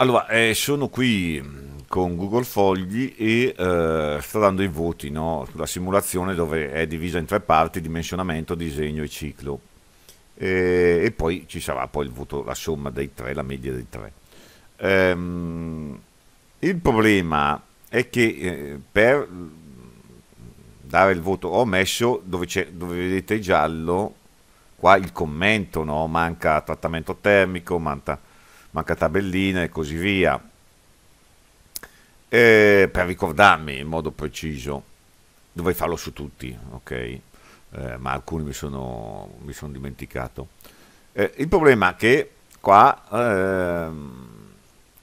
Allora, eh, sono qui mm, con Google Fogli e eh, sto dando i voti no? sulla simulazione dove è divisa in tre parti, dimensionamento, disegno e ciclo. E, eh, e poi ci sarà poi voto, la somma dei tre, la media dei tre. Ehm, il problema è che eh, per mm, dare il voto ho messo dove, dove vedete giallo, qua il commento, no? manca trattamento termico, manca manca tabellina e così via. E per ricordarmi in modo preciso, dovrei farlo su tutti, ok? Eh, ma alcuni mi sono, mi sono dimenticato. Eh, il problema è che qua ehm,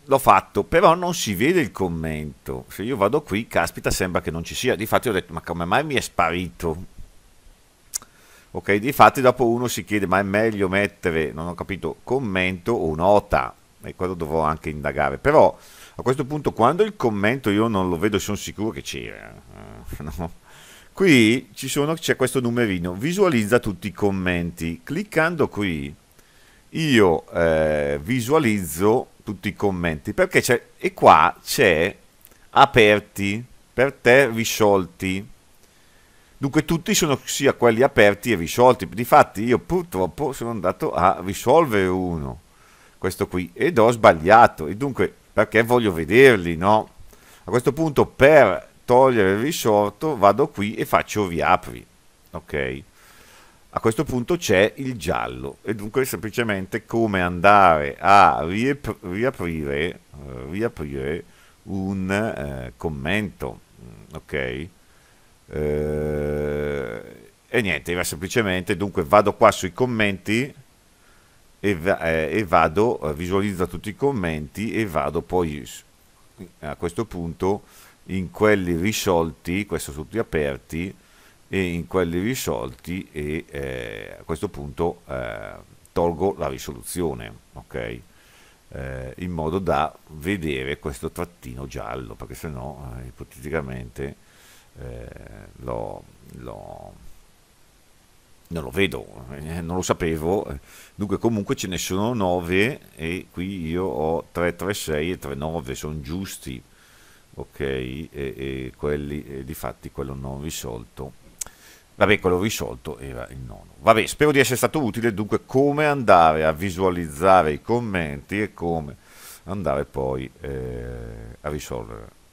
l'ho fatto, però non si vede il commento. Se io vado qui, caspita, sembra che non ci sia. Difatti ho detto, ma come mai mi è sparito? Ok, difatti dopo uno si chiede, ma è meglio mettere, non ho capito, commento o nota? e quello dovrò anche indagare. Però a questo punto, quando il commento io non lo vedo, sono sicuro che c'era. Eh, no? Qui sono, c'è questo numerino, visualizza tutti i commenti. Cliccando qui io eh, visualizzo tutti i commenti perché c'è, e qua c'è aperti, per te risolti. Dunque tutti sono sia quelli aperti e risolti. Difatti io purtroppo sono andato a risolvere uno questo qui, ed ho sbagliato, e dunque perché voglio vederli, no? A questo punto per togliere il risorto vado qui e faccio riapri, ok? A questo punto c'è il giallo e dunque semplicemente come andare a riap riaprire, uh, riaprire, un uh, commento, mm, ok? Uh, e niente, era semplicemente, dunque vado qua sui commenti, e, eh, e vado, eh, visualizzo tutti i commenti e vado poi a questo punto in quelli risolti, questi sono tutti aperti, e in quelli risolti e eh, a questo punto eh, tolgo la risoluzione, ok? Eh, in modo da vedere questo trattino giallo, perché se no eh, ipoteticamente l'ho, lo non lo vedo, eh, non lo sapevo. Dunque, comunque ce ne sono 9 e qui io ho 3, e 39, sono giusti. Ok, e, e quelli, e di fatti quello non risolto. Vabbè, quello risolto era il nono. Vabbè, spero di essere stato utile. Dunque, come andare a visualizzare i commenti e come andare poi eh, a risolvere.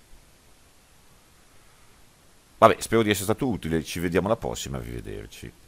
Vabbè, spero di essere stato utile. Ci vediamo alla prossima. Arrivederci.